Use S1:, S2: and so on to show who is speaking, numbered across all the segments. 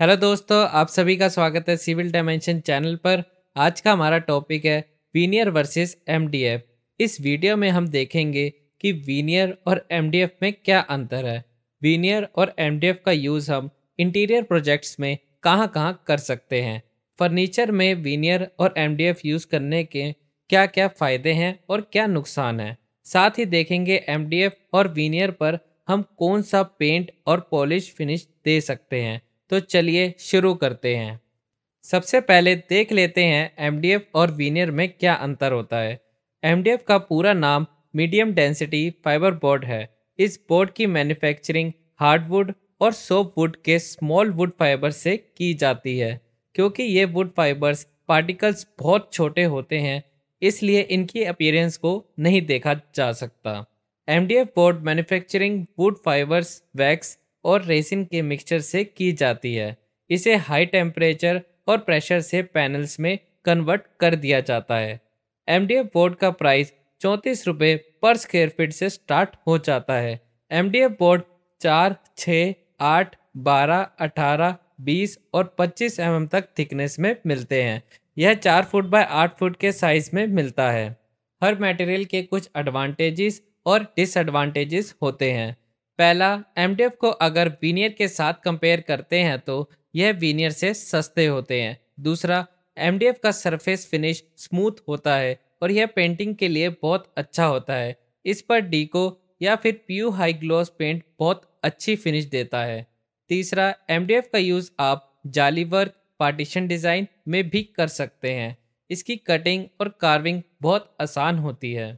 S1: hello दोस्तों आप सभी का स्वागत है सिविल डायमेंशन चैनल पर आज का हमारा टॉपिक है वीनियर वर्सेस एमडीएफ इस वीडियो में हम देखेंगे कि वीनियर और एमडीएफ में क्या अंतर है वीनियर और एमडीएफ का यूज़ हम इंटीरियर प्रोजेक्ट्स में कहाँ कहाँ कर सकते हैं फर्नीचर में वीनियर और एमडीएफ यूज़ करने के क्या क्या फ़ायदे हैं और क्या नुकसान है साथ ही देखेंगे एम और वीनियर पर हम कौन सा पेंट और पॉलिश फिनिश दे सकते हैं तो चलिए शुरू करते हैं सबसे पहले देख लेते हैं एम और वीनियर में क्या अंतर होता है एम का पूरा नाम मीडियम डेंसिटी फाइबर बोर्ड है इस बोर्ड की मैन्युफैक्चरिंग हार्डवुड और सोप वुड के स्मॉल वुड फाइबर से की जाती है क्योंकि ये वुड फाइबर्स पार्टिकल्स बहुत छोटे होते हैं इसलिए इनकी अपीयरेंस को नहीं देखा जा सकता M board manufacturing wood fibres wax और रेसिन के मिक्सचर से की जाती है इसे हाई टेम्परेचर और प्रेशर से पैनल्स में कन्वर्ट कर दिया जाता है एम डी एफ बोर्ड का प्राइस चौंतीस रुपये पर स्क्वेयर फीट से स्टार्ट हो जाता है एम डी एफ बोर्ड चार छः आठ बारह अठारह बीस और पच्चीस एम mm तक थिकनेस में मिलते हैं यह चार फुट बाय आठ फुट के साइज़ में मिलता है हर मटेरियल के कुछ एडवांटेजेस और डिसएडवांटेजेस होते हैं पहला एम को अगर वीनियर के साथ कंपेयर करते हैं तो यह वीनियर से सस्ते होते हैं दूसरा एम का सरफेस फिनिश स्मूथ होता है और यह पेंटिंग के लिए बहुत अच्छा होता है इस पर डीको या फिर प्यू हाई ग्लोस पेंट बहुत अच्छी फिनिश देता है तीसरा एम का यूज़ आप जाली वर्क पार्टीशन डिज़ाइन में भी कर सकते हैं इसकी कटिंग और कार्विंग बहुत आसान होती है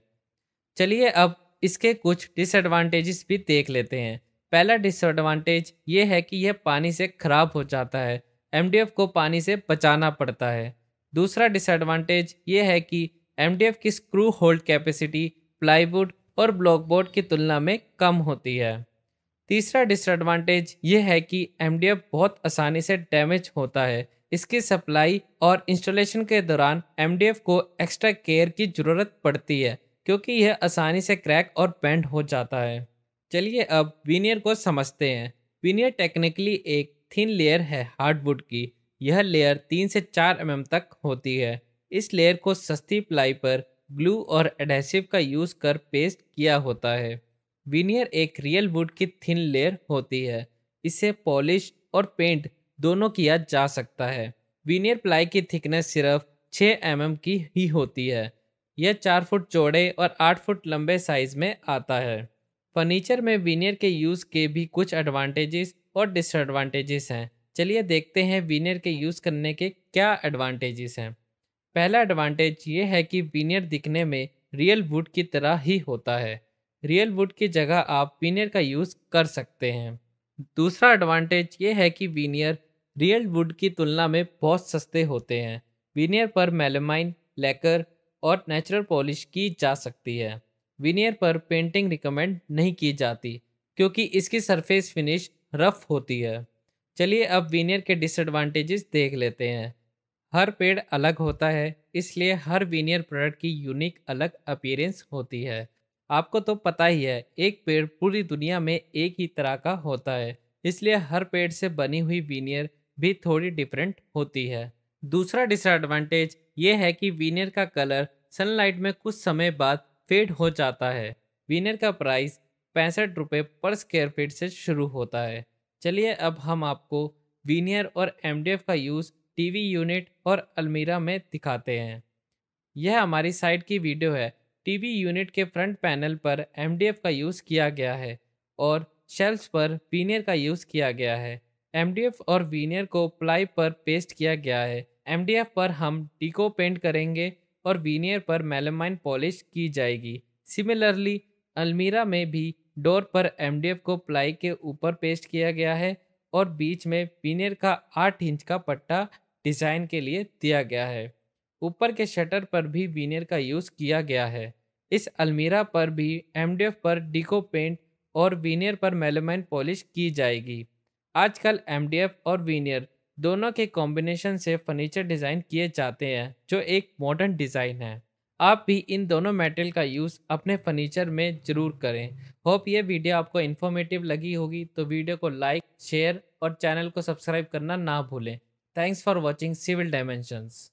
S1: चलिए अब इसके कुछ डिसएडवांटेजेस भी देख लेते हैं पहला डिसएडवांटेज ये है कि यह पानी से खराब हो जाता है एम को पानी से बचाना पड़ता है दूसरा डिसएडवांटेज ये है कि एम की स्क्रू होल्ड कैपेसिटी प्लाईवुड और ब्लॉकबोर्ड की तुलना में कम होती है तीसरा डिसएडवांटेज ये है कि एम बहुत आसानी से डैमेज होता है इसकी सप्लाई और इंस्टॉलेशन के दौरान एम को एक्स्ट्रा केयर की ज़रूरत पड़ती है क्योंकि यह आसानी से क्रैक और पेंट हो जाता है चलिए अब विनियर को समझते हैं विनियर टेक्निकली एक थिन लेयर है हार्डवुड की यह लेयर तीन से चार एम mm तक होती है इस लेयर को सस्ती प्लाई पर ग्लू और एडहेसिव का यूज़ कर पेस्ट किया होता है विनियर एक रियल वुड की थिन लेयर होती है इसे पॉलिश और पेंट दोनों किया जा सकता है विनियर प्लाई की थिकनेस सिर्फ 6 एम mm की ही होती है यह चार फुट चौड़े और आठ फुट लंबे साइज में आता है फर्नीचर में वीनियर के यूज़ के भी कुछ एडवांटेजेस और डिसएडवांटेजेस हैं चलिए देखते हैं वीनियर के यूज़ करने के क्या एडवांटेजेस हैं पहला एडवांटेज ये है कि वीनियर दिखने में रियल वुड की तरह ही होता है रियल वुड की जगह आप वीनियर का यूज़ कर सकते हैं दूसरा एडवांटेज ये है कि वीनियर रियल वुड की तुलना में बहुत सस्ते होते हैं वीनियर पर मेलेमाइन लेकर और नेचुरल पॉलिश की जा सकती है विनियर पर पेंटिंग रिकमेंड नहीं की जाती क्योंकि इसकी सरफेस फिनिश रफ होती है चलिए अब विनियर के डिसएडवांटेजेस देख लेते हैं हर पेड़ अलग होता है इसलिए हर विनियर प्रोडक्ट की यूनिक अलग अपीयरेंस होती है आपको तो पता ही है एक पेड़ पूरी दुनिया में एक ही तरह का होता है इसलिए हर पेड़ से बनी हुई वीनियर भी थोड़ी डिफरेंट होती है दूसरा डिसएडवांटेज ये है कि विनर का कलर सनलाइट में कुछ समय बाद फेड हो जाता है विनर का प्राइस पैंसठ रुपये पर स्क्वायर फीट से शुरू होता है चलिए अब हम आपको वीनियर और एम का यूज़ टीवी यूनिट और अलमीरा में दिखाते हैं यह हमारी साइट की वीडियो है टीवी यूनिट के फ्रंट पैनल पर एम का यूज़ किया गया है और शेल्फ्स पर वीनियर का यूज़ किया गया है एम और वीनियर को प्लाई पर पेस्ट किया गया है एम पर हम डिको पेंट करेंगे और वीनियर पर मेलेमाइन पॉलिश की जाएगी सिमिलरली अलमीरा में भी डोर पर एम को प्लाई के ऊपर पेस्ट किया गया है और बीच में वीनियर का आठ इंच का पट्टा डिज़ाइन के लिए दिया गया है ऊपर के शटर पर भी वीनियर का यूज़ किया गया है इस अलमीरा पर भी एम पर डिको पेंट और वीनियर पर मेलेमाइन पॉलिश की जाएगी आजकल एम और वीनियर दोनों के कॉम्बिनेशन से फर्नीचर डिज़ाइन किए जाते हैं जो एक मॉडर्न डिज़ाइन है आप भी इन दोनों मेटल का यूज़ अपने फर्नीचर में ज़रूर करें होप ये वीडियो आपको इन्फॉर्मेटिव लगी होगी तो वीडियो को लाइक शेयर और चैनल को सब्सक्राइब करना ना भूलें thanks for watching civil dimensions